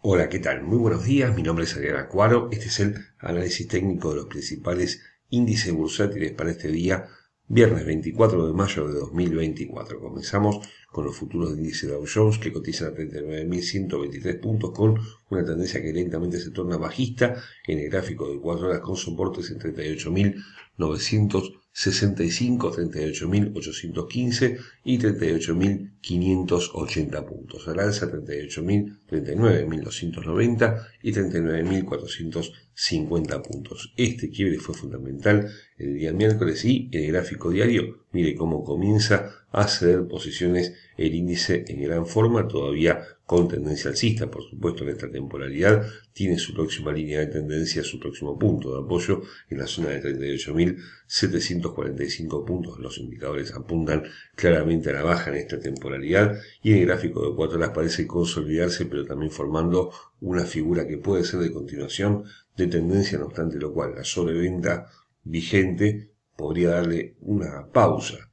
Hola, ¿qué tal? Muy buenos días, mi nombre es Adrián Cuaro, este es el análisis técnico de los principales índices bursátiles para este día, viernes 24 de mayo de 2024. Comenzamos con los futuros índices índice Dow Jones que cotizan a 39.123 puntos con una tendencia que lentamente se torna bajista en el gráfico de 4 horas con soportes en 38.900 65, 38.815 y 38.580 puntos. Al alza 38.000, 39.290 y 39.450 puntos. Este quiebre fue fundamental el día miércoles y el gráfico diario, mire cómo comienza a ceder posiciones el índice en gran forma, todavía con tendencia alcista, por supuesto, en esta temporalidad, tiene su próxima línea de tendencia, su próximo punto de apoyo en la zona de 38.745 puntos. Los indicadores apuntan claramente a la baja en esta temporalidad y el gráfico de cuatro horas parece consolidarse, pero también formando una figura que puede ser de continuación de tendencia, no obstante lo cual la sobreventa vigente podría darle una pausa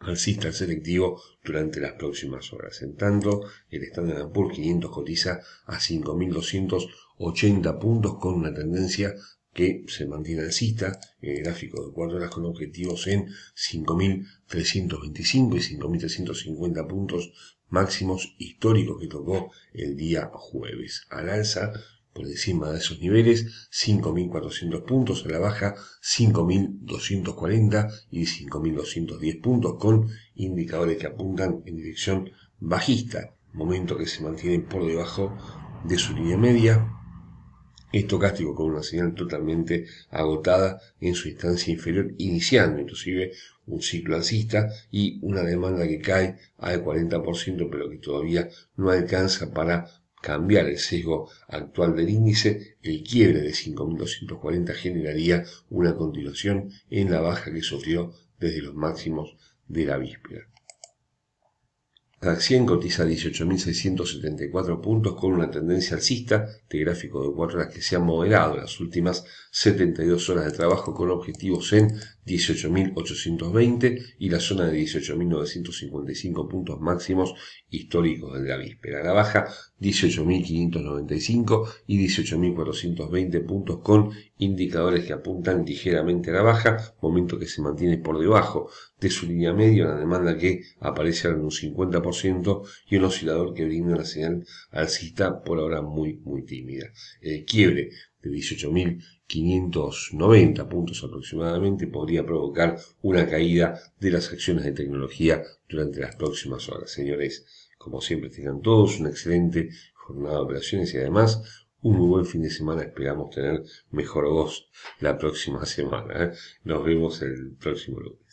alcista el selectivo durante las próximas horas. En tanto, el Standard Poor's 500 cotiza a 5.280 puntos con una tendencia que se mantiene alcista en el gráfico de cuatro horas con objetivos en 5.325 y 5.350 puntos máximos históricos que tocó el día jueves. Al alza por encima de esos niveles, 5.400 puntos a la baja, 5.240 y 5.210 puntos con indicadores que apuntan en dirección bajista, momento que se mantiene por debajo de su línea media, estocástico con una señal totalmente agotada en su instancia inferior, iniciando inclusive un ciclo alcista y una demanda que cae al 40%, pero que todavía no alcanza para cambiar el sesgo actual del índice, el quiebre de 5.240 generaría una continuación en la baja que sufrió desde los máximos de la víspera. CAC cotiza 18.674 puntos con una tendencia alcista de gráfico de 4 horas que se ha moderado en las últimas 72 horas de trabajo con objetivos en 18.820 y la zona de 18.955 puntos máximos históricos de la víspera. La baja 18.595 y 18.420 puntos con indicadores que apuntan ligeramente a la baja, momento que se mantiene por debajo de su línea media, la demanda que aparece en un 50% y un oscilador que brinda la señal alcista por ahora muy, muy tímida. El eh, quiebre de 18.590 puntos aproximadamente podría provocar una caída de las acciones de tecnología durante las próximas horas. Señores, como siempre, tengan todos una excelente jornada de operaciones y además un muy buen fin de semana. Esperamos tener mejor voz la próxima semana. ¿eh? Nos vemos el próximo lunes.